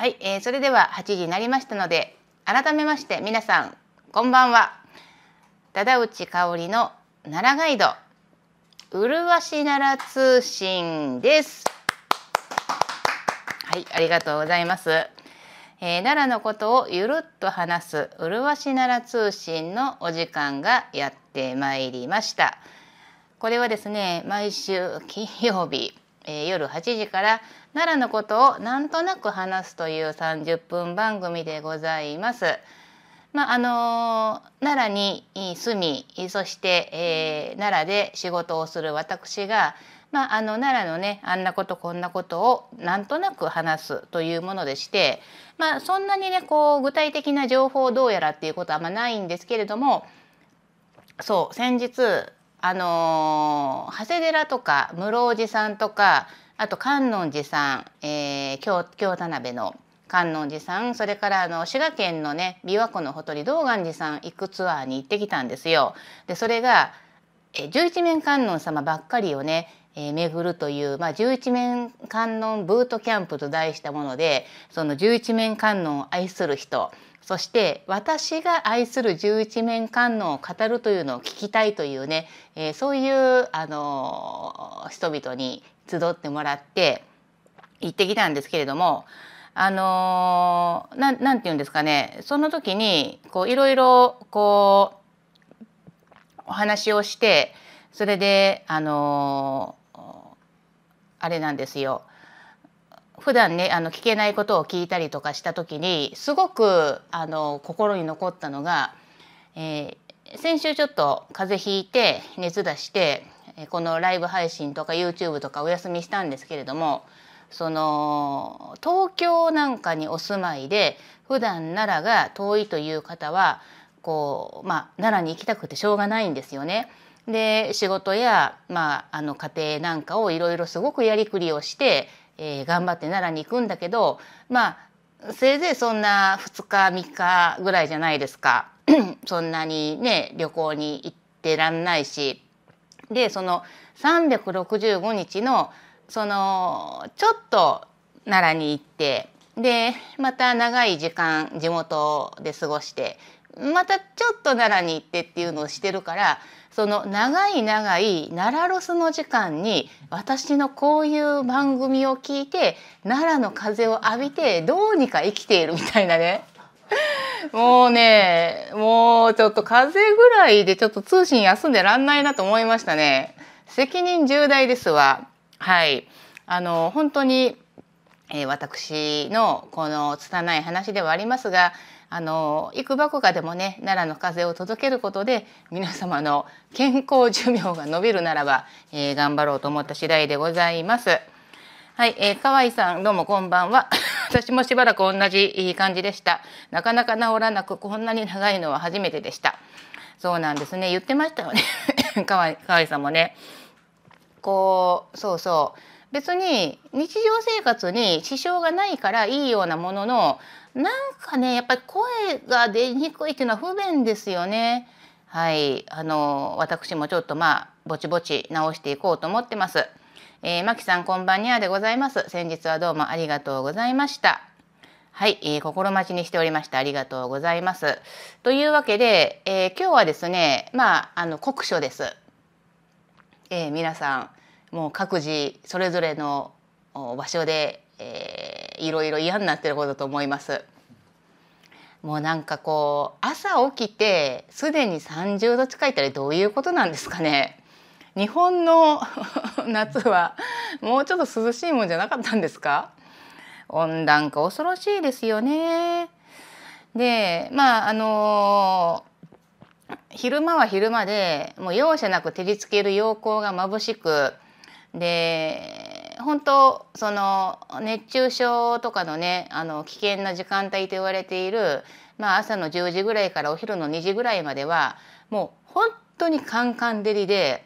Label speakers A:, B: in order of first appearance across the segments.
A: はい、えー、それでは8時になりましたので改めまして皆さんこんばんは忠内香織の奈良ガイド麗し奈良通信ですはいありがとうございます、えー、奈良のことをゆるっと話す麗し奈良通信のお時間がやってまいりましたこれはですね毎週金曜日えー、夜8時から奈良のことをなんとなく話すという30分番組でございます。まあ、あのー、奈良に住みそして、えー、奈良で仕事をする私が、まあ、あの奈良のねあんなことこんなことをなんとなく話すというものでして、まあ、そんなにねこう具体的な情報どうやらっていうことはあんまないんですけれどもそう先日あの長谷寺とか室生寺さんとかあと観音寺さん、えー、京京田辺の観音寺さんそれからあの滋賀県のね琵琶湖のほとり道元寺さん行くツアーに行ってきたんですよ。でそれが十一面観音様ばっかりをね、えー、巡るという、まあ、十一面観音ブートキャンプと題したものでその十一面観音を愛する人そして私が愛する十一面観音を語るというのを聞きたいというね、えー、そういうあの人々に集ってもらって行ってきたんですけれどもあの何て言うんですかねその時にこういろいろこうお話をしてそれであのあれなんですよ普段ねあの聞けないことを聞いたりとかした時にすごくあの心に残ったのが、えー、先週ちょっと風邪ひいて熱出してこのライブ配信とか YouTube とかお休みしたんですけれどもその東京なんかにお住まいで普段奈良が遠いという方はこう、まあ、奈良に行きたくてしょうがないんですよね。で仕事や、まあ、あの家庭なんかをいろいろすごくやりくりをしてえー、頑張って奈良に行くんだけどまあせいぜいそんな2日3日ぐらいじゃないですか そんなにね旅行に行ってらんないしでその365日のそのちょっと奈良に行ってでまた長い時間地元で過ごしてまたちょっと奈良に行ってっていうのをしてるからその長い長い奈良ロスの時間に私のこういう番組を聞いて奈良の風を浴びてどうにか生きているみたいなね。もうねもうちょっと風ぐらいでちょっと通信休んでらんないなと思いましたね。責任重大ですわ。はい。あの本当に、えー、私のこの拙い話ではありますがあの幾ばくかでもね奈良の風を届けることで皆様の健康寿命が伸びるならば、えー、頑張ろうと思った次第でございます。はい、えー、河合さんどうもこんばんは。私もしばらく同じ感じでした。なかなか治らなくこんなに長いのは初めてでした。そうなんですね。言ってましたよね。河合さんもね。こうそうそう別に日常生活に支障がないからいいようなもののなんかねやっぱり声が出にくいっていうのは不便ですよね。はいあの私もちょっとまあぼちぼち直していこうと思ってます。えー、マさんこんばんにゃでございます。先日はどうもありがとうございました。はい、えー、心待ちにしておりました。ありがとうございます。というわけで、えー、今日はですね、まああの国書です。えー、皆さんもう各自それぞれの場所で、えーいろいろ嫌になってることだと思います。もうなんかこう朝起きてすでに三十度近いったらどういうことなんですかね日本の 夏はもうちょっと涼しいもんじゃなかったんですか温暖化恐ろしいですよね。でまああのー、昼間は昼間でもう容赦なく照りつける陽光が眩しくで本当その熱中症とかのねあの危険な時間帯と言われている、まあ、朝の10時ぐらいからお昼の2時ぐらいまではもう本当にカンカン照りで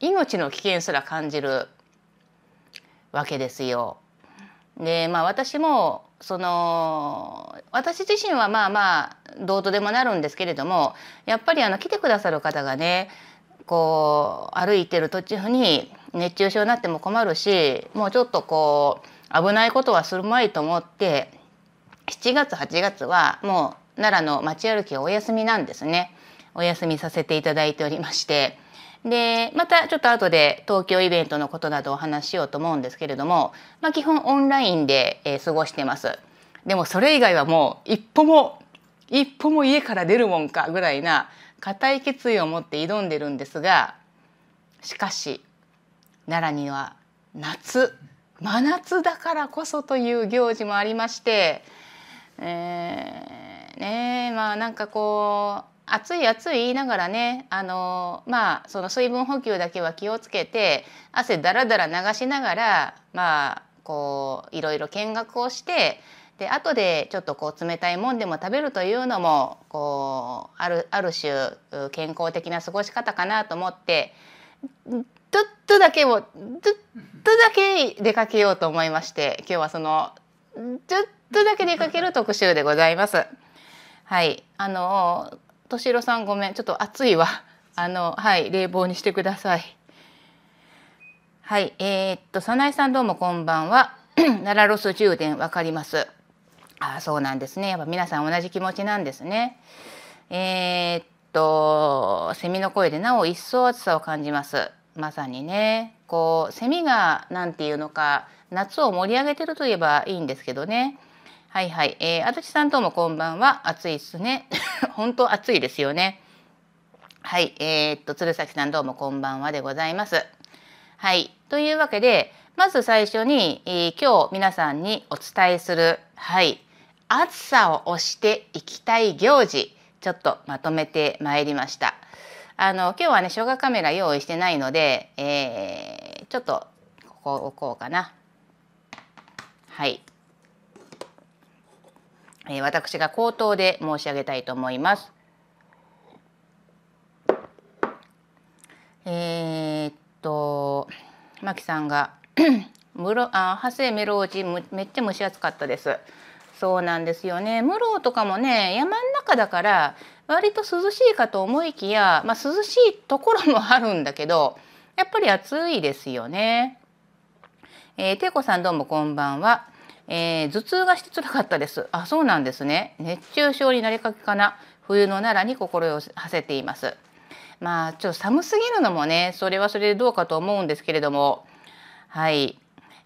A: 命の危険すら感じるわけですよ。でまあ私もその私自身はまあまあどうとでもなるんですけれどもやっぱりあの来てくださる方がねこう歩いてる途中に熱中症になっても困るしもうちょっとこう危ないことはするまいと思って7月8月はもう奈良の街歩きはお休みなんですねお休みさせていただいておりましてでまたちょっと後で東京イベントのことなどお話ししようと思うんですけれども、まあ、基本オンラインで、え過ごしてますでもそれ以外はもう一歩も一歩も家から出るもんかぐらいな固い決意を持って挑んでるんですがしかし奈良には夏真夏だからこそという行事もありまして、えー、ねまあなんかこう暑い暑い言いながらねあのまあその水分補給だけは気をつけて汗だらだら流しながらまあこういろいろ見学をしてで後でちょっとこう冷たいもんでも食べるというのもこうあるある種健康的な過ごし方かなと思ってちょっとだけをちょっとだけ出かけようと思いまして今日はそのちょっとだけ出かける特集でございます。はい、あの敏郎さんごめんちょっと暑いわ。あのはい冷房にしてください。はい、えー、っと早苗さんどうもこんばんは。奈良ロス充電わかります。あそうなんですねやっぱ皆さん同じ気持ちなんですね。えー、っとセミの声でなお一層暑さを感じます。まさにねこうセミが何て言うのか夏を盛り上げてるといえばいいんですけどね。はいはい、えー、足立さんともこんばんは。暑いっすね。本当暑いですよね。はい、えー、っと鶴崎さんどうもこんばんはでございます。はい、というわけでまず最初に、えー、今日皆さんにお伝えするはい暑さを押していきたい行事ちょっとまとめてまいりました。あの今日はね小学カメラ用意してないので、えー、ちょっとここ置こうかな。はい、えー、私が口頭で申し上げたいと思います。えー、っと牧さんが 室あ「ハセメロウジめっちゃ蒸し暑かったです」そうなんですよね室生とかもね山の中だから割と涼しいかと思いきや、まあ、涼しいところもあるんだけどやっぱり暑いですよね。えー、てこさんどうもこんばんは。えー、頭痛がして辛かったです。あ、そうなんですね。熱中症になりかけかな。冬の奈良に心を馳せています。まあ、ちょっと寒すぎるのもね、それはそれでどうかと思うんですけれども、はい。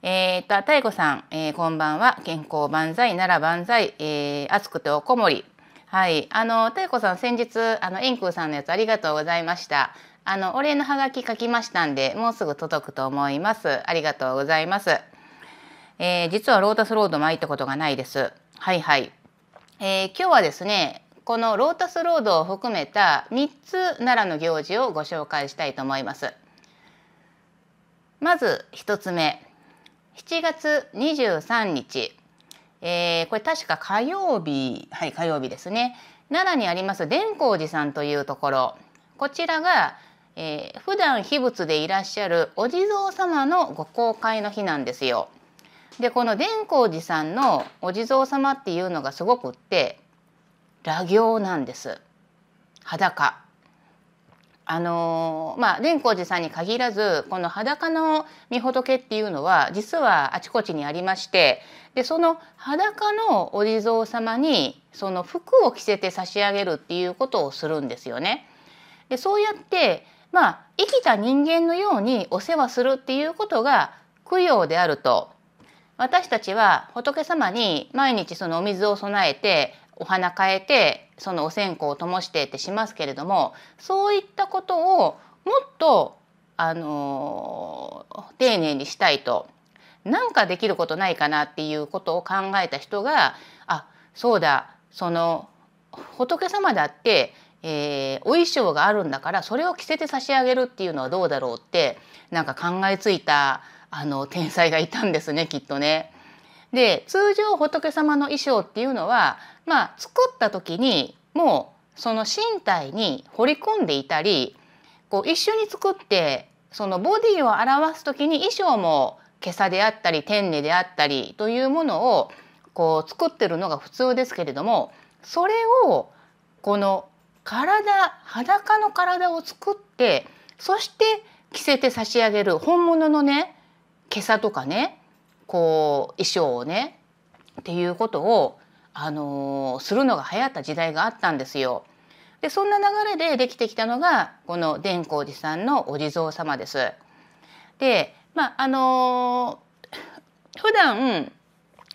A: えーと、と太鼓さん、えー、こんばんは健康万歳なら万歳、えー、暑くておこもりはいあの太鼓さん先日あの円空さんのやつありがとうございましたあのお礼のハガキ書きましたんでもうすぐ届くと思いますありがとうございます、えー、実はロータスロードも行ったことがないですはいはい、えー、今日はですねこのロータスロードを含めた三つ奈良の行事をご紹介したいと思いますまず一つ目7月23日、えー、これ確か火曜日はい火曜日ですね奈良にあります伝光寺さんというところこちらが、えー、普段秘仏でいらっしゃるお地蔵様のご公開の日なんですよ。でこの伝光寺さんのお地蔵様っていうのがすごくって裸行なんです裸。あのまあ蓮光寺さんに限らずこの裸の御仏っていうのは実はあちこちにありましてでその裸のお地蔵様にその服を着せて差し上げるっていうことをするんですよね。でそうやってまあ生きた人間のようにお世話するっていうことが供養であると私たちは仏様に毎日そのお水を備えてお花変えてそのお線香を灯してってしますけれどもそういったことをもっとあの丁寧にしたいとなんかできることないかなっていうことを考えた人があそうだその仏様だって、えー、お衣装があるんだからそれを着せて差し上げるっていうのはどうだろうってなんか考えついたあの天才がいたんですねきっとね。で通常仏様の衣装っていうのはまあ、作った時にもうその身体に彫り込んでいたりこう一緒に作ってそのボディを表す時に衣装も袈裟であったり天衣であったりというものをこう作ってるのが普通ですけれどもそれをこの体裸の体を作ってそして着せて差し上げる本物のね袈裟とかねこう衣装をねっていうことをあのするのが流行った時代があったんですよ。でそんな流れでできてきたのがこの伝光寺さんのお地蔵様です。でまああのー、普段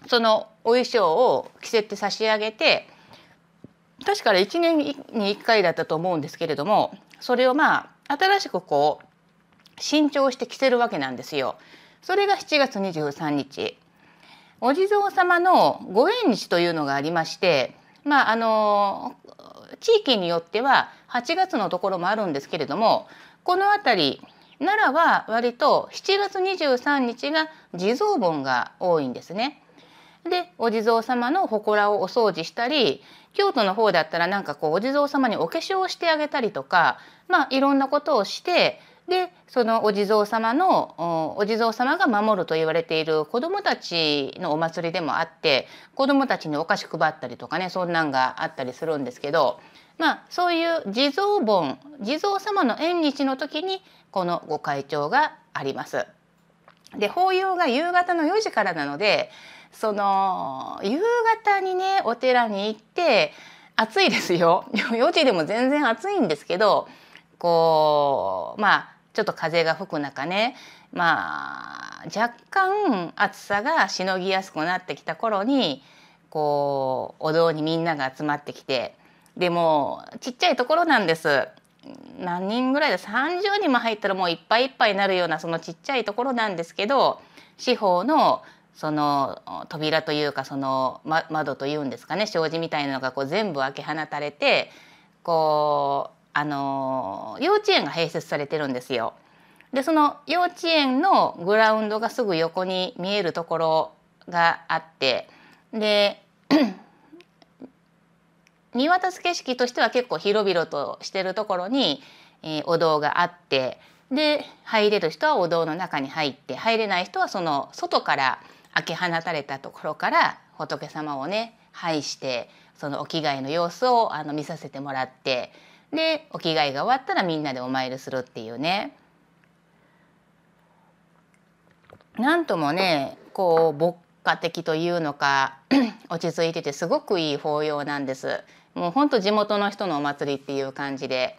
A: そのお衣装を着せて差し上げて確から1年に1回だったと思うんですけれどもそれをまあ新しくこう新調して着せるわけなんですよ。それが7月23日お地蔵様のご縁日というのがありまして、まあ、あの地域によっては8月のところもあるんですけれどもこの辺り奈良は割と7月23日が地蔵盆が多いんですね。でお地蔵様の祠をお掃除したり京都の方だったらなんかこうお地蔵様にお化粧をしてあげたりとか、まあ、いろんなことをしてでそのお地蔵様のお地蔵様が守ると言われている子どもたちのお祭りでもあって子どもたちにお菓子配ったりとかねそんなんがあったりするんですけど、まあ、そういう地蔵盆地蔵様の縁日の時にこの御開帳があります。で法要が夕方の4時からなのでその夕方にねお寺に行って暑いですよ4 時でも全然暑いんですけどこうまあちょっと風が吹く中ねまあ若干暑さがしのぎやすくなってきた頃にこうお堂にみんなが集まってきてでもちっちゃいところなんです何人ぐらいで30人も入ったらもういっぱいいっぱいになるようなそのちっちゃいところなんですけど四方のその扉というかその、ま、窓というんですかね障子みたいなのがこう全部開け放たれてこうあの幼稚園が併設されてるんですよ。でその幼稚園のグラウンドがすぐ横に見えるところがあってで 見渡す景色としては結構広々としてるところに、えー、お堂があってで入れる人はお堂の中に入って入れない人はその外から開け放たれたところから仏様をね拝してそのお着替えの様子をあの見させてもらってでお着替えが終わったらみんなでお参りするっていうねなんともねこう牧歌的というのか 落ち着いててすごくいい法要なんです。もうほんと地元の人のお祭りっていう感じで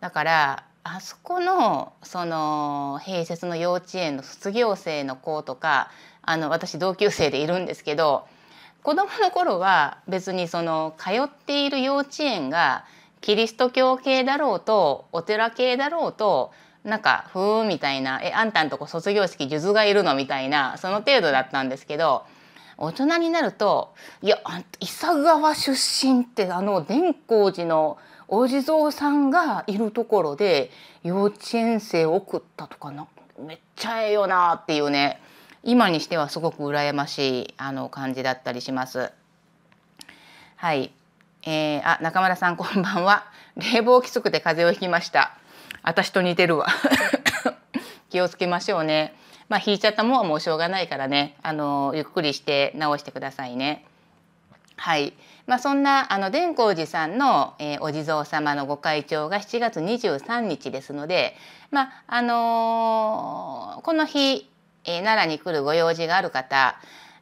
A: だからあそこのその併設の幼稚園の卒業生の子とかあの私同級生でいるんですけど子どもの頃は別にその通っている幼稚園がキリスト教系だろうとお寺系だろうとなんか「ふう」みたいな「えあんたんとこ卒業式数珠がいるの?」みたいなその程度だったんですけど大人になると「いや伊佐川出身ってあの善光寺のお地蔵さんがいるところで幼稚園生送ったとかなめっちゃええよな」っていうね今にしてはすごく羨ましいあの感じだったりします。はいえー、あ中村さん こんばんは冷房きつくて風邪をひきました私と似てるわ 気をつけましょうねまあ引いちゃったもんはもうしょうがないからねあのゆっくりして直してくださいねはいまあ、そんなあの伝光寺さんの、えー、お地蔵様のご開帳が7月23日ですので、まああのー、この日、えー、奈良に来るご用事がある方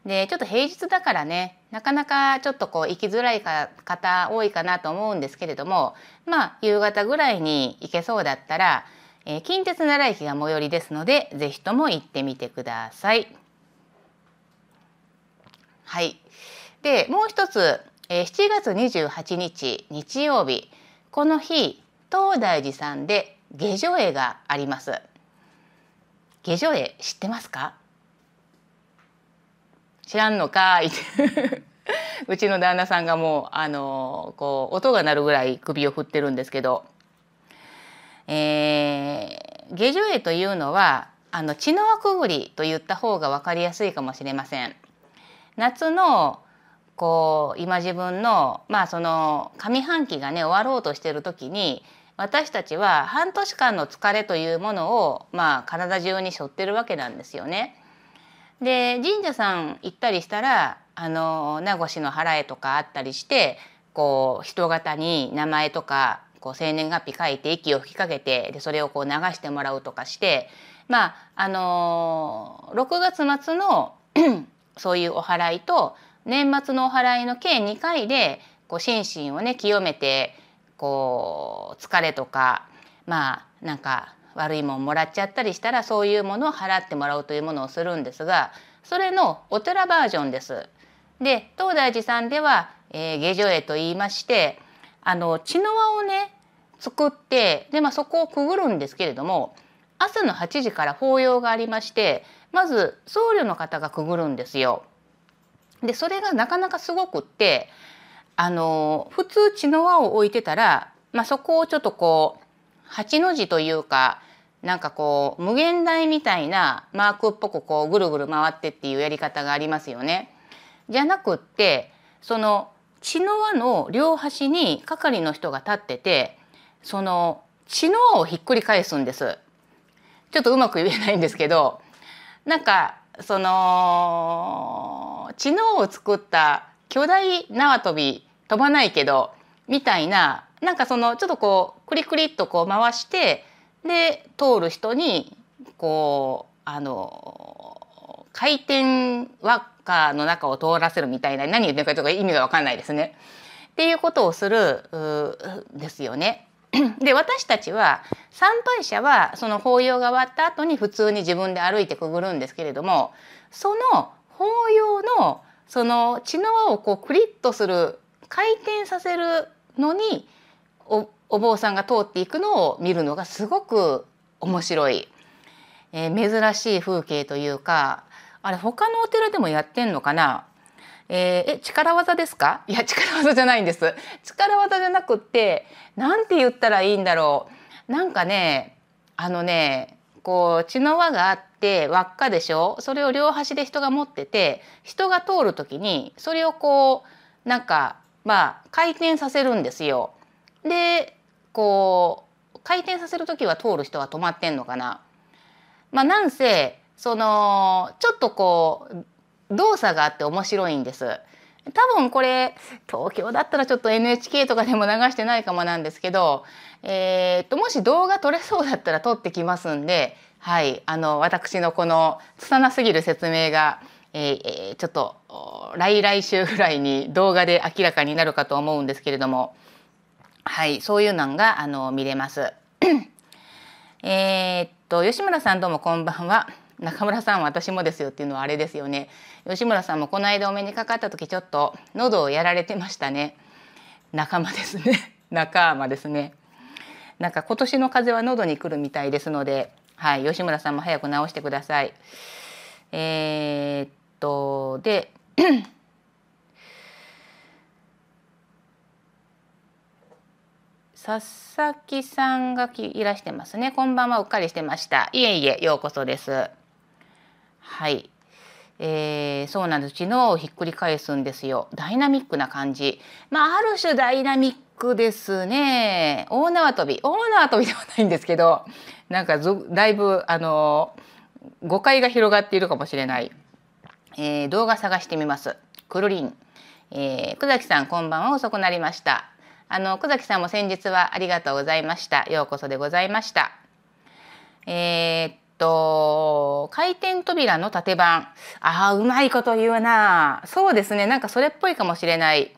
A: でちょっと平日だからねなかなかちょっとこう行きづらい方多いかなと思うんですけれどもまあ夕方ぐらいに行けそうだったら、えー、近鉄奈良駅が最寄りですので是非とも行ってみてください。はいでもう一つ、えー、7月28日日曜日この日東大寺さんで下女絵があります。下女絵知ってますか知らんのかい」って うちの旦那さんがもうあのこう音が鳴るぐらい首を振ってるんですけど、えー、下女絵というのはあの血の輪くぐりと言った方が分かりやすいかもしれません。夏のこう今自分の,、まあその上半期がね終わろうとしている時に私たちは半年間の疲れというものを、まあ、体中に背負ってるわけなんですよね。で神社さん行ったりしたらあの名護市の払えとかあったりしてこう人型に名前とかこう生年月日書いて息を吹きかけてでそれをこう流してもらうとかしてまああの6月末の そういうお祓いと年末のお祓いの計2回でこう心身をね清めてこう疲れとかまあなんか悪いもんもらっちゃったりしたらそういうものを払ってもらうというものをするんですがそれのお寺バージョンです。で東大寺さんでは、えー、下女絵と言いましてあの血の輪をね作ってで、まあ、そこをくぐるんですけれども朝の8時から法要がありましてまず僧侶の方がくぐるんですよ。でそれがなかなかすごくってあの普通血の輪を置いてたら、まあ、そこをちょっとこう8の字というかなんかこう無限大みたいなマークっぽくこうぐるぐる回ってっていうやり方がありますよね。じゃなくってその血の輪の両端に係の人が立っててその血の輪をひっくり返すんです。ちょっとうまく言えないんですけどなんかその知能を作った巨大縄跳び飛ばないけどみたいななんかそのちょっとこうクリクリっとこう回してで通る人にこうあの回転輪っかの中を通らせるみたいな何言ってるかちょっと意味が分かんないですね。っていうことをするですよね。で私たちは参拝者はその法要が終わった後に普通に自分で歩いてくぐるんですけれどもその法要のその血の輪をこうクリッとする回転させるのにおお坊さんが通っていくのを見るのがすごく面白い、えー、珍しい風景というかあれ他のお寺でもやってんのかなえー、え力技ですかいや力技じゃないんです力技じゃなくってなんて言ったらいいんだろうなんかねあのねこう血の輪があって輪っかでしょそれを両端で人が持ってて人が通る時にそれをこうなんかまあ回転させるんですよ。でこう回転させる時は通る人は止まってんのかな。まあ、なんせそのちょっとこう動作があって面白いんです。多分これ東京だったらちょっと NHK とかでも流してないかもなんですけど、えー、っともし動画撮れそうだったら撮ってきますんで、はい、あの私のこの拙すぎる説明が、えー、ちょっと来来週ぐらいに動画で明らかになるかと思うんですけれども。はい、そういうのがあの見れます。えっと吉村さんどうもこんばんは。中村さん私もですよっていうのはあれですよね。吉村さんもこの間お目にかかった時ちょっと喉をやられてましたね。仲間ですね。仲間ですね。なんか今年の風は喉に来るみたいですので、はい、吉村さんも早く治してください。えー、っとで 佐々木さんがいらしてますね。こんばんは、うっかりしてました。いえいえ、ようこそです。はい。えー、そうなんです。昨日ひっくり返すんですよ。ダイナミックな感じ。まあ、ある種ダイナミックですね。大縄跳び。大縄跳びではないんですけど、なんかだいぶ、あのー、誤解が広がっているかもしれない。えー、動画探してみます。くるりん。えー、久崎さん、こんばんは。遅くなりました。あの久崎さんも先日はありがとうございました。ようこそでございました。えー、っと回転扉の縦版ああうまいこと言うなそうですねなんかそれっぽいかもしれない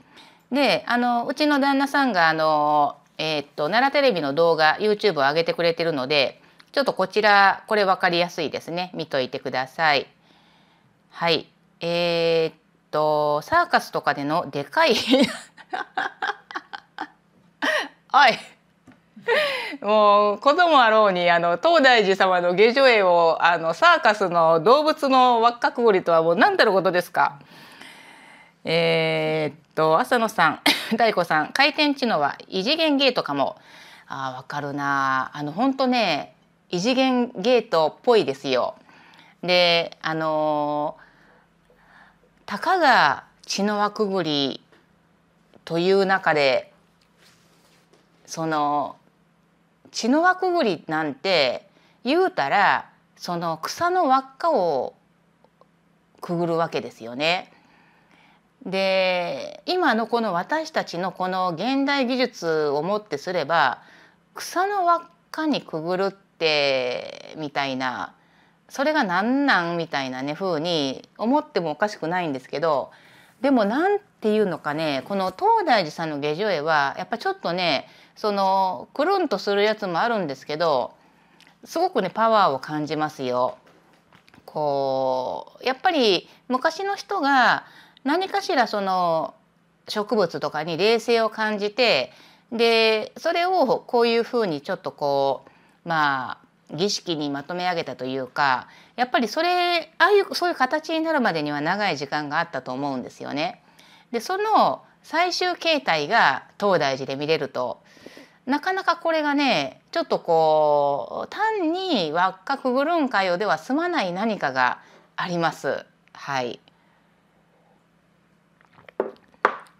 A: であのうちの旦那さんがあの、えー、っと奈良テレビの動画 YouTube を上げてくれてるのでちょっとこちらこれ分かりやすいですね見といてくださいはいえー、っとサーカスとかでのでかい はい。もう子供あろうにあの東大寺様の下女絵をあのサーカスの動物の輪っかくぐりとはもう何たることですか。えー、っと浅野さん 大子さん回転知能は異次元ゲートかも。あわかるなあの本当ね異次元ゲートっぽいですよ。であのー、たかが知の輪くぐりという中でその血の輪くぐりなんて言うたらその草の輪っかをくぐるわけですよね。で今のこの私たちのこの現代技術をもってすれば草の輪っかにくぐるってみたいなそれが何なんみたいなね風に思ってもおかしくないんですけどでも何て言うのかねこの東大寺さんの下女絵はやっぱちょっとねそのくるんとするやつもあるんですけどすごくねパワーを感じますよ。こうやっぱり昔の人が何かしらその植物とかに冷静を感じてでそれをこういうふうにちょっとこうまあ儀式にまとめ上げたというかやっぱりそれああいうそういう形になるまでには長い時間があったと思うんですよね。でその最終形態が東大寺で見れるとなかなかこれがねちょっとこう単に輪っかくぐるんかよでは済まない何かがあります。はい、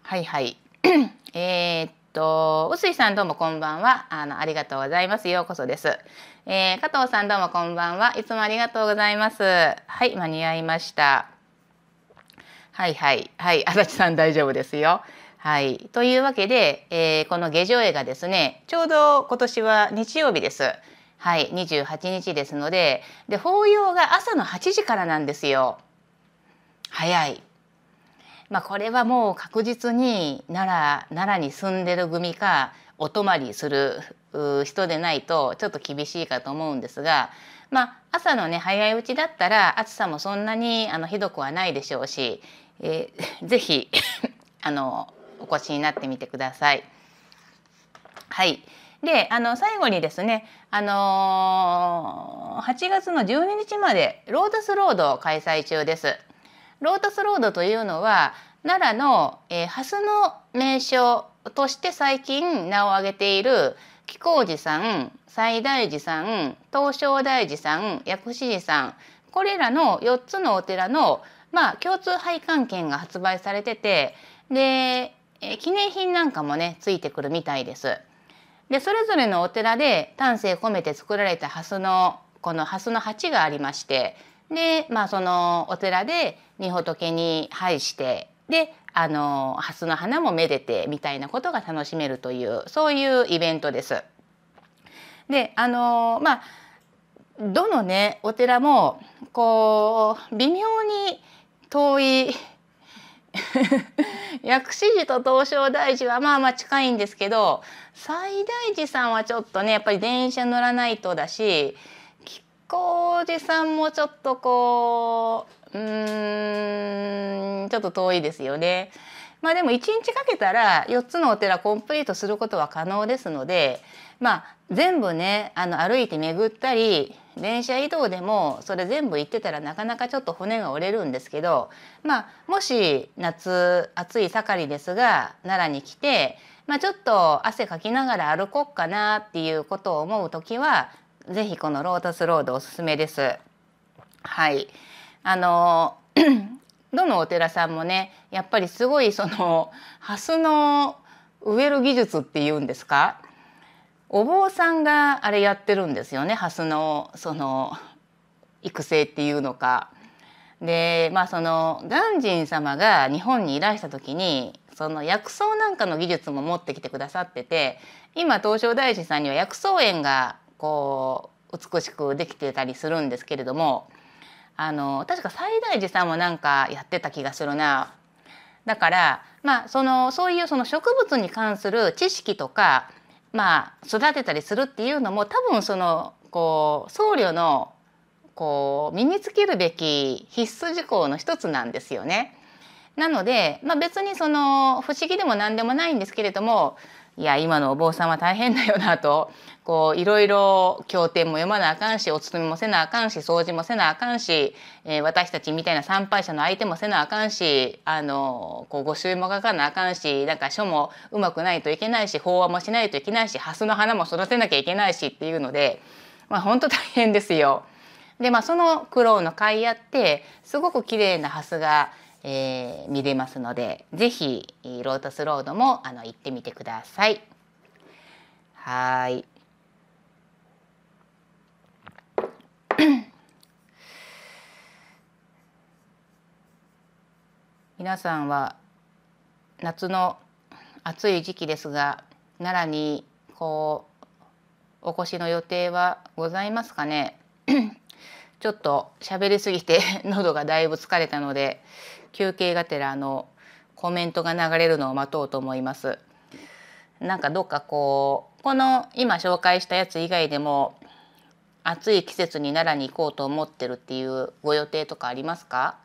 A: はいはい えー、っと臼井さんどうもこんばんはあのありがとうございますようこそです、えー、加藤さんどうもこんばんはいつもありがとうございますはい間に合いましたはいはいはい足立さん大丈夫ですよはい、というわけで、えー、この下条絵がですねちょうど今年は日曜日です。はい、28日ですのでで法要が朝の8時からなんですよ。早い。まあ、これはもう確実に奈良奈良に住んでる組かお泊まりする人でないとちょっと厳しいかと思うんですが、まあ、朝のね早いうちだったら暑さもそんなにあのひどくはないでしょうし、えー、ぜひ あのお越しになってみてください。はい、であの最後にですね、あのー、8月の12日までロータスロードを開催中です。ロータスロードというのは奈良の、えー、蓮の名所として最近名を挙げている紀光寺さん西大寺さん東照大寺さん薬師寺さんこれらの4つのお寺の、まあ、共通配管券が発売されててでえー、記念品なんかもねついてくるみたいです。でそれぞれのお寺で丹精込めて作られた蓮のこの蓮の鉢がありましてで、まあ、そのお寺で御仏に拝してであの蓮の花もめでてみたいなことが楽しめるというそういうイベントです。であのまあどのねお寺もこう微妙に遠い 薬師寺と東照大寺はまあまあ近いんですけど西大寺さんはちょっとねやっぱり電車乗らないとだし菊光寺さんもちょっとこううんちょっと遠いですよね。まあでも1日かけたら4つのお寺コンプリートすることは可能ですので、まあ、全部ねあの歩いて巡ったり電車移動でもそれ全部行ってたらなかなかちょっと骨が折れるんですけど、まあ、もし夏暑い盛りですが奈良に来て、まあ、ちょっと汗かきながら歩こっかなっていうことを思う時は是非このロータスロードおすすめです。はいあの どのお寺さんもねやっぱりすごいその蓮の植える技術っていうんですかお坊さんがあれやってるんですよね蓮のその育成っていうのか。でまあその鑑真様が日本にいらした時にその薬草なんかの技術も持ってきてくださってて今東照大師さんには薬草園がこう美しくできてたりするんですけれどもあの確か西大寺さんもなんかやってた気がするな。だから、まあ、そのそういうその植物に関する知識とかまあ、育てたりするっていうのも多分そのこう僧侶のこう身につけるべき必須事項の一つなんですよね。なので、まあ、別にその不思議でも何でもないんですけれどもいや今のお坊さんは大変だよなとこういろいろ経典も読まなあかんしお勤めもせなあかんし掃除もせなあかんし、えー、私たちみたいな参拝者の相手もせなあかんしあのこうご朱も書かなあかんしなんか書もうまくないといけないし法話もしないといけないし蓮の花も育てなきゃいけないしっていうので、まあ、本当大変ですよ。でまあその苦労の甲斐あってすごく綺麗な蓮が、えー、見れますので是非ロータスロードもあの行ってみてください。はい。皆さんは夏の暑い時期ですが奈良にこうお越しの予定はございますかね ちょっと喋りすぎて 喉がだいぶ疲れたので休憩がてらのコメントが流れるのを待とうと思います。なんかどっかこうこの今紹介したやつ以外でも暑い季節に奈良に行こうと思ってるっていうご予定とかありますか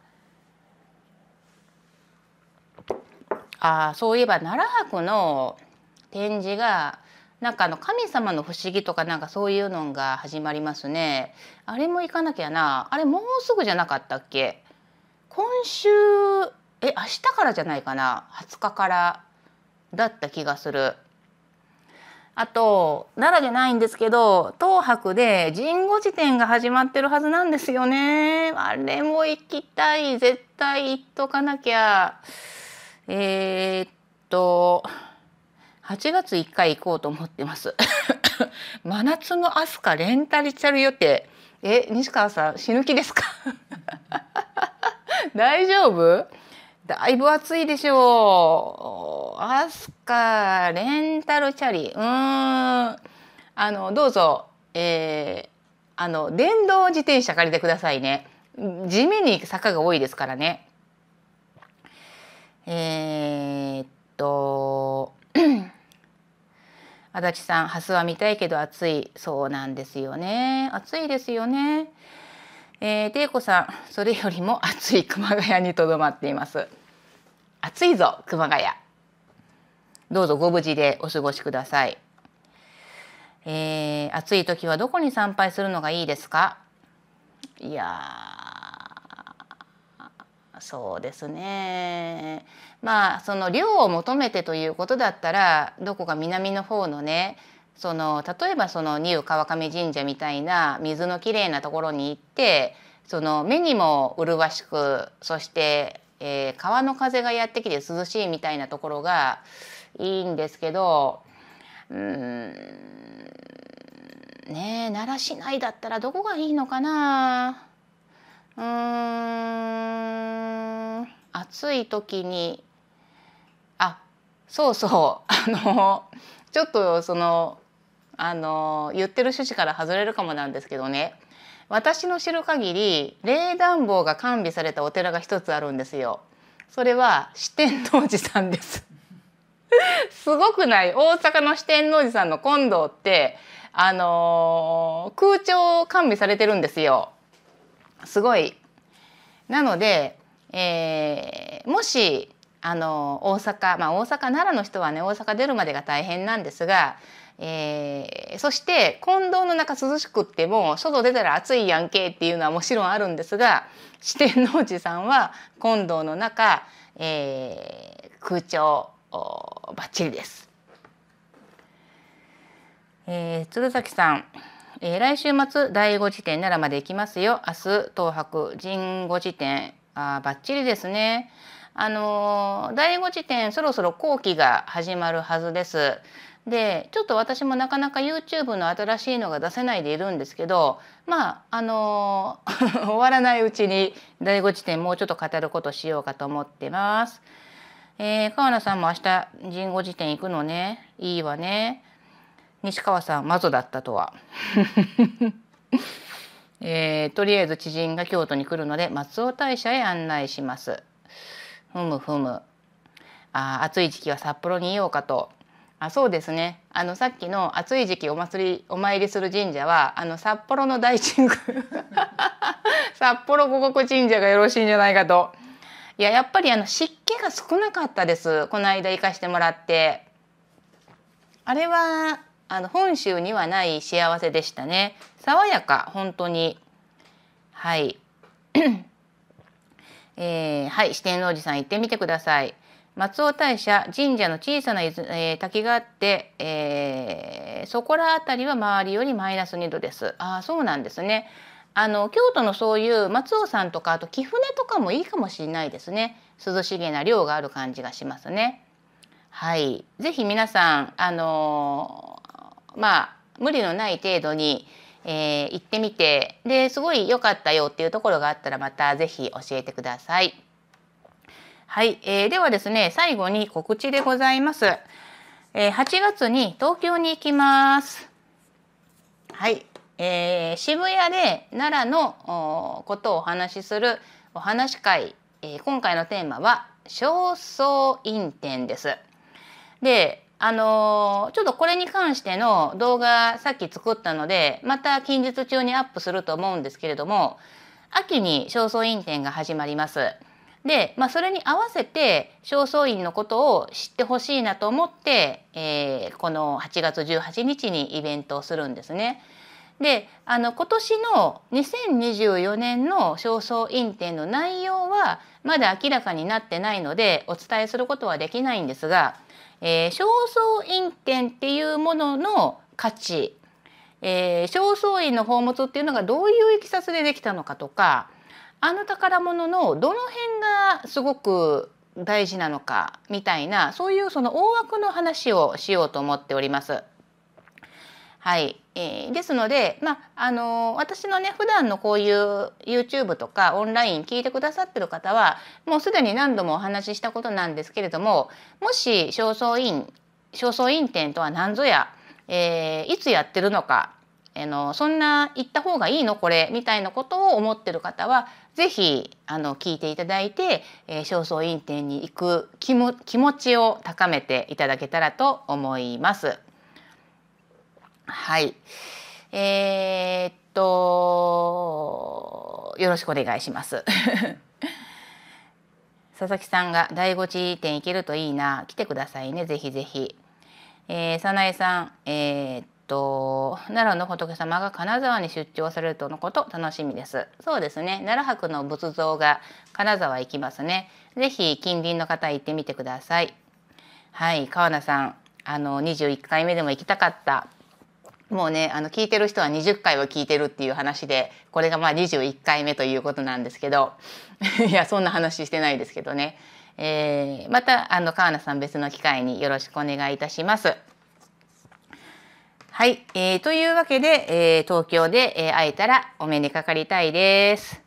A: あそういえば奈良博の展示がなんかあの神様の不思議とかなんかそういうのが始まりますね。あれも行かなきゃな。あれもうすぐじゃなかったっけ？今週え明日からじゃないかな。20日からだった気がする。あと奈良じゃないんですけど東博で神護辞典が始まってるはずなんですよね。あれも行きたい。絶対行っとかなきゃ。えー、っと8月1回行こうと思ってます 真夏のアスカレンタリチャル予定え西川さん死ぬ気ですか 大丈夫だいぶ暑いでしょうアスカレンタルチャリうんあのどうぞえー、あの電動自転車借りてくださいね地味に坂が多いですからねえー、っと 足立さん「ハスは見たいけど暑い」そうなんですよね暑いですよね。えー、デイさんそれよりも暑い熊谷にとどまっています。暑いぞ熊谷どうぞご無事でお過ごしください。えー、暑い時はどこに参拝するのがいいですかいやそうですねまあその量を求めてということだったらどこか南の方のねその例えばその丹生川上神社みたいな水のきれいなところに行ってその目にも麗しくそして、えー、川の風がやってきて涼しいみたいなところがいいんですけどうんねえ奈良市内だったらどこがいいのかなうん暑い時にあそうそう あのちょっとそのあの言ってる趣旨から外れるかもなんですけどね私の知る限り冷暖房が完備されたお寺が一つあるんですよ。それは四天王寺さんです すごくない大阪の四天王寺さんの金堂ってあのー、空調完備されてるんですよ。すごいなので、えー、もしあの大阪、まあ、大阪奈良の人はね大阪出るまでが大変なんですが、えー、そして近藤の中涼しくっても外出たら暑いやんけっていうのはもちろんあるんですが四天王寺さんは近藤の中、えー、空調ばっちりです。えー、鶴崎さんえー、来週末第5辞典奈良まで行きますよ明日東博神五辞典あバッチリですねあのー、第5辞典そろそろ後期が始まるはずですでちょっと私もなかなか YouTube の新しいのが出せないでいるんですけどまああのー、終わらないうちに第5辞典もうちょっと語ることしようかと思ってます。えー、川名さんも明日神護辞典行くのねいいわね。西川さんマゾだったとは。えー、とりあえず知人が京都に来るので松尾大社へ案内します。ふむふむ。あ暑い時期は札幌にいようかと。あそうですねあのさっきの暑い時期お祭りお参りする神社はあの札幌の大神宮 札幌五穀神社がよろしいんじゃないかと。いややっぱりあの湿気が少なかったですこの間行かしてもらって。あれはあの本州にはない幸せでしたね爽やか本当にはい えー、はい四天王寺さん行ってみてください松尾大社神社の小さな、えー、滝があって、えー、そこら辺りは周りよりマイナス2度ですああそうなんですねあの京都のそういう松尾さんとかあと貴船とかもいいかもしれないですね涼しげな量がある感じがしますねはい是非皆さんあのまあ無理のない程度に、えー、行ってみてですごい良かったよっていうところがあったらまた是非教えてください。はい、えー、ではですね最後に告知でございます。えー、8月に東京に行きます。はい、えー、渋谷で奈良のことをお話しするお話し会、えー、今回のテーマは「正燥院展」です。で、あのー、ちょっとこれに関しての動画さっき作ったので、また近日中にアップすると思うんですけれども、秋に正倉院展が始まります。で、まあ、それに合わせて正倉院のことを知ってほしいなと思って、えー、この8月18日にイベントをするんですね。であの今年の2024年の正倉院展の内容はまだ明らかになってないのでお伝えすることはできないんですがえー、焦燥院典っていうものの価値、えー、焦燥院の宝物っていうのがどういういきさつでできたのかとかあの宝物のどの辺がすごく大事なのかみたいなそういうその大枠の話をしようと思っております。はい、えー、ですので、まああのー、私のね普段のこういう YouTube とかオンライン聞いてくださってる方はもうすでに何度もお話ししたことなんですけれどももし正倉院正倉院展とは何ぞや、えー、いつやってるのか、えー、のそんな行った方がいいのこれみたいなことを思ってる方は是非あの聞いていただいて、えー、正倉院展に行く気も気持ちを高めていただけたらと思います。はい。えー、っと、よろしくお願いします。佐々木さんが第五地点行けるといいな。来てくださいね。ぜひぜひ。えー、早苗さん、えー、っと、奈良の仏様が金沢に出張されるとのこと楽しみです。そうですね。奈良博の仏像が金沢行きますね。ぜひ近隣の方行ってみてください。はい、川名さん、あの二十一回目でも行きたかった。もうねあの聞いてる人は20回は聞いてるっていう話でこれがまあ21回目ということなんですけど いやそんな話してないですけどね、えー、またあの川名さん別の機会によろしくお願いいたします。はい、えー、というわけで、えー、東京で、えー、会えたらお目にかかりたいです。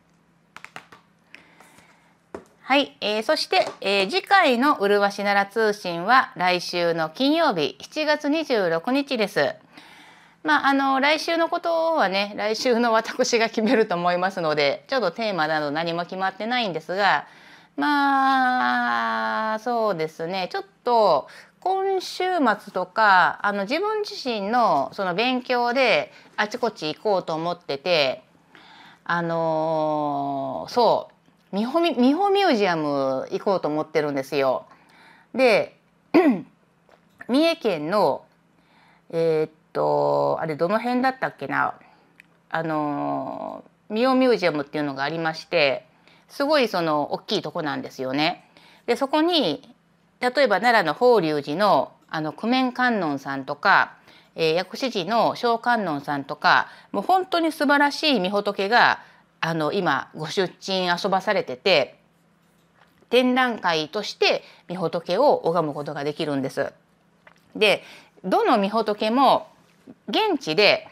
A: はい、えー、そして、えー、次回の「うるわしなら通信」は来週の金曜日7月26日です。まあ、あの来週のことはね来週の私が決めると思いますのでちょっとテーマなど何も決まってないんですがまあそうですねちょっと今週末とかあの自分自身のその勉強であちこち行こうと思っててあのー、そう美穂美穂ミュージアム行こうと思ってるんですよ。で 三重県のえー、とあれどの辺だったっけなあのミオミュージアムっていうのがありましてすごいその大きいとこなんですよね。でそこに例えば奈良の法隆寺のあの九面観音さんとか、えー、薬師寺の小観音さんとかもう本当に素晴らしい御仏があの今ご出陳遊ばされてて展覧会として御仏を拝むことができるんです。でどの御仏も現地で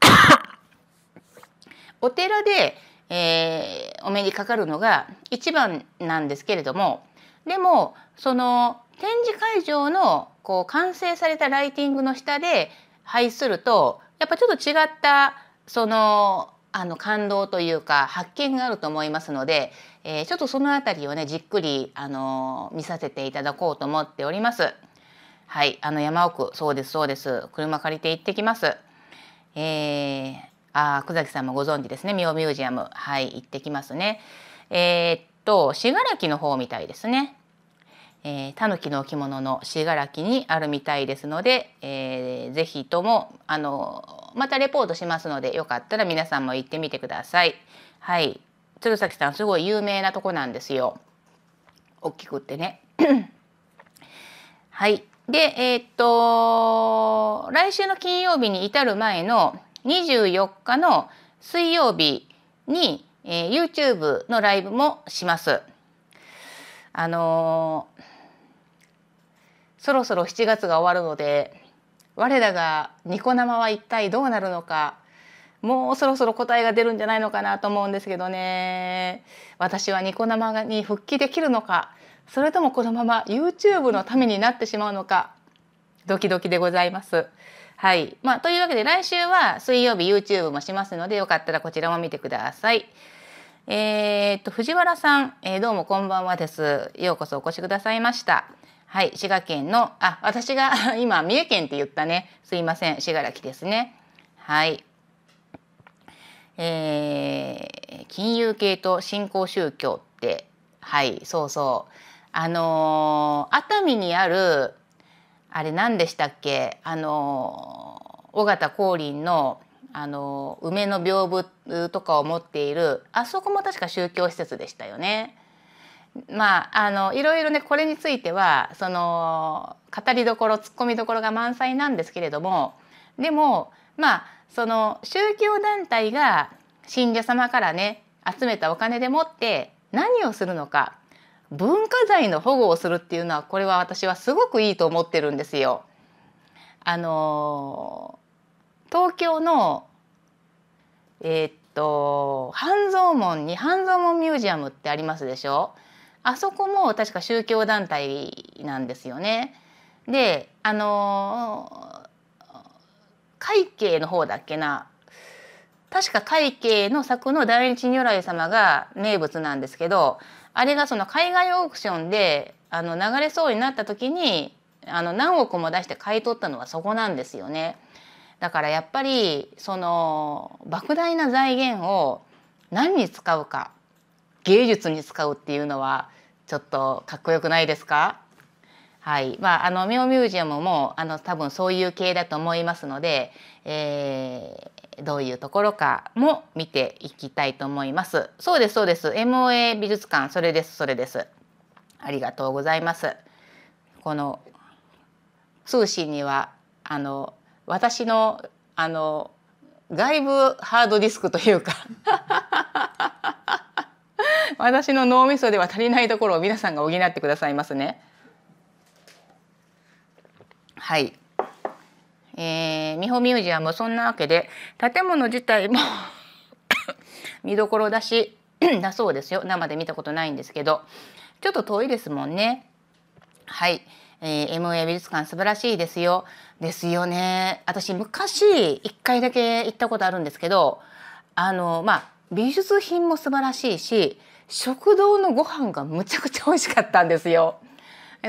A: お寺で、えー、お目にかかるのが一番なんですけれどもでもその展示会場のこう完成されたライティングの下で配するとやっぱちょっと違ったそのあの感動というか発見があると思いますので、えー、ちょっとその辺りをねじっくりあの見させていただこうと思っております。はい、あの山奥、そうです、そうです。車借りて行ってきます。えー、あ久崎さんもご存知ですね、ミオミュージアム。はい、行ってきますね。えー、っと、信楽の方みたいですね。えー、タの着物の信楽にあるみたいですので、えー、ぜひともあのまたレポートしますのでよかったら皆さんも行ってみてください。はい、鶴崎さんすごい有名なとこなんですよ。大きくってね。はい、で、えー、っと、来週の金曜日に至る前の24日の水曜日に、えー、YouTube のライブもします。あのー、そろそろ7月が終わるので、我らがニコ生は一体どうなるのか、もうそろそろ答えが出るんじゃないのかなと思うんですけどね。私はニコ生に復帰できるのか、それともこのまま YouTube のためになってしまうのかドキドキでございます。はい、まあ、というわけで来週は水曜日 YouTube もしますのでよかったらこちらも見てください。えー、っと藤原さん、えー、どうもこんばんはです。ようこそお越しくださいました。はい、滋賀県のあ私が 今三重県って言ったね。すいません、信楽ですね。はい。えー、金融系と新興宗教ってはいそうそうあの熱海にあるあれ何でしたっけあの尾形光琳のあの梅の屏風とかを持っているあそこも確か宗教施設でしたよね。まあ、あのいろいろねこれについてはその語りどころツッコミどころが満載なんですけれどもでもまあその宗教団体が信者様からね集めたお金でもって何をするのか文化財の保護をするっていうのはこれは私はすごくいいと思ってるんですよ。あの東京のえー、っと半蔵門に半蔵門ミュージアムってありますでしょあそこも確か宗教団体なんですよね。であの会計の方だっけな確か会計の作の大日如来様が名物なんですけどあれがその海外オークションであの流れそうになった時にあの何億も出して買い取ったのはそこなんですよね。だからやっぱりその莫大な財源を何に使うか芸術に使うっていうのはちょっとかっこよくないですかはいまあ、あのミオミュージアムもあの多分そういう系だと思いますので、えどういうところかも見ていきたいと思います。そうですそうです。MOA 美術館それですそれです。ありがとうございます。この通信にはあの私のあの外部ハードディスクというか 私の脳みそでは足りないところを皆さんが補ってくださいますね。はい、えー、美穂ミュージアムそんなわけで建物自体も 見どころだし だそうですよ生で見たことないんですけどちょっと遠いですもんね。はい、えー、MA 美術館素晴らしいですよ。ですよね。私昔一回だけ行ったことあるんですけどあのまあ美術品も素晴らしいし食堂のご飯がむちゃくちゃ美味しかったんですよ。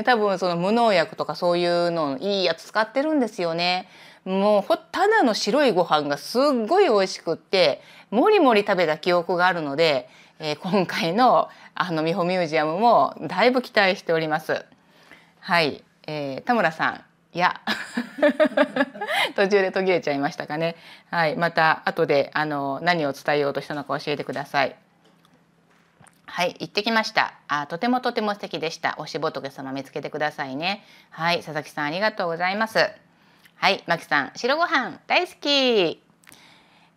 A: 多分その無農薬とかそういうのいいやつ使ってるんですよね。もうほただの白いご飯がすっごい美味しくってもりもり食べた記憶があるので、えー、今回のあの美穂ミュージアムもだいぶ期待しております。はい、えー、田村さんいや 途中で途切れちゃいましたかね。はい、また後であの何を伝えようとしたのか教えてください。はい行ってきましたあとてもとても素敵でしたおしぼとけ様見つけてくださいねはい佐々木さんありがとうございますはいまきさん白ご飯大好き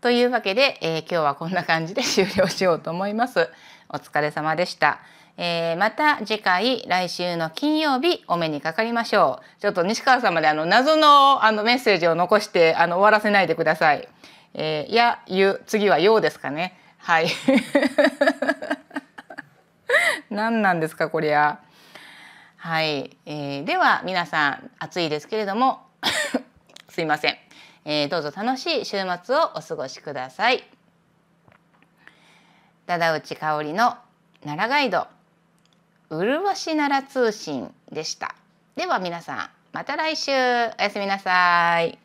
A: というわけで、えー、今日はこんな感じで終了しようと思いますお疲れ様でした、えー、また次回来週の金曜日お目にかかりましょうちょっと西川様であの謎のあのメッセージを残してあの終わらせないでくださいえー、やゆ次はようですかねはい何なんですかこりゃ。はい、えー、では皆さん暑いですけれども すいません、えー、どうぞ楽しい週末をお過ごしください。だだうちかおの奈良ガイド麗し奈良通信でした。では皆さんまた来週おやすみなさい。